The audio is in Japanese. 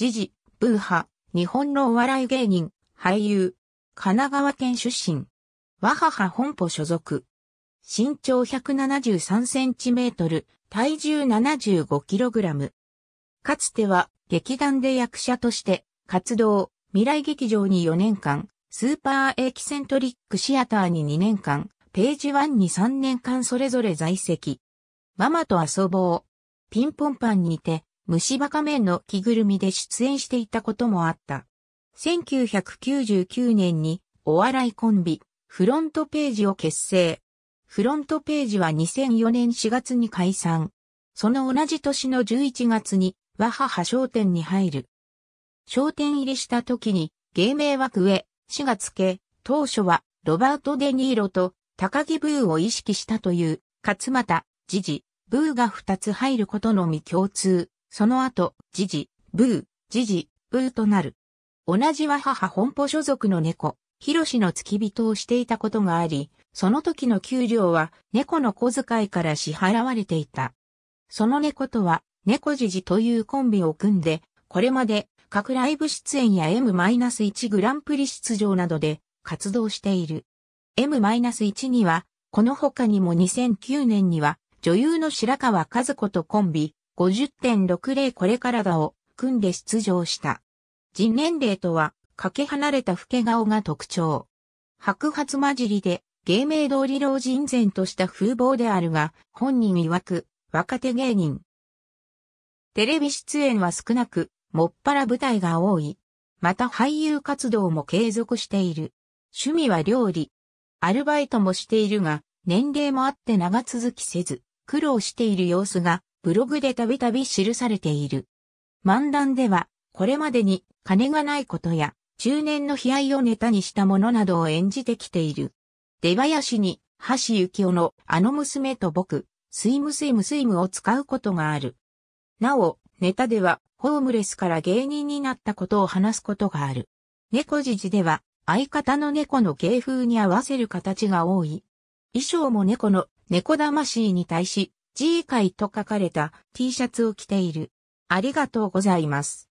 時事、ブーハ、日本のお笑い芸人、俳優、神奈川県出身、和母本舗所属、身長173センチメートル、体重75キログラム。かつては劇団で役者として活動、未来劇場に4年間、スーパーエキセントリックシアターに2年間、ページ1に3年間それぞれ在籍。ママと遊ぼう。ピンポンパンにて、虫歯仮面の着ぐるみで出演していたこともあった。1999年にお笑いコンビ、フロントページを結成。フロントページは2004年4月に解散。その同じ年の11月に、和母商店に入る。商店入りした時に、芸名はクエ、4月系、当初は、ロバート・デ・ニーロと、高木ブーを意識したという、勝又、ジジ、ブーが2つ入ることのみ共通。その後、ジジ、ブー、ジジ、ブーとなる。同じは母本舗所属の猫、ヒロシの付き人をしていたことがあり、その時の給料は猫の小遣いから支払われていた。その猫とは、猫じじというコンビを組んで、これまで各ライブ出演や M-1 グランプリ出場などで活動している。M-1 には、この他にも2009年には、女優の白川和子とコンビ、50.60これからだを組んで出場した。人年齢とは、かけ離れた老け顔が特徴。白髪混じりで、芸名通り老人前とした風貌であるが、本人曰く、若手芸人。テレビ出演は少なく、もっぱら舞台が多い。また俳優活動も継続している。趣味は料理。アルバイトもしているが、年齢もあって長続きせず、苦労している様子がブログでたびたび記されている。漫談では、これまでに金がないことや、中年の悲哀をネタにしたものなどを演じてきている。出囃子に、橋幸夫のあの娘と僕、スイムスイムスイムを使うことがある。なお、ネタでは、ホームレスから芸人になったことを話すことがある。猫じじでは、相方の猫の芸風に合わせる形が多い。衣装も猫の猫魂に対し、G 会と書かれた T シャツを着ている。ありがとうございます。